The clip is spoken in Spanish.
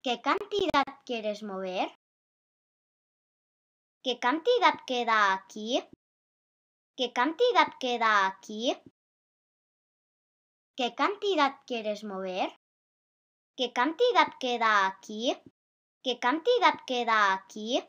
¿Qué cantidad quieres mover? ¿Qué cantidad queda aquí? ¿Qué cantidad queda aquí? ¿Qué cantidad quieres mover? ¿Qué cantidad queda aquí? ¿Qué cantidad queda aquí?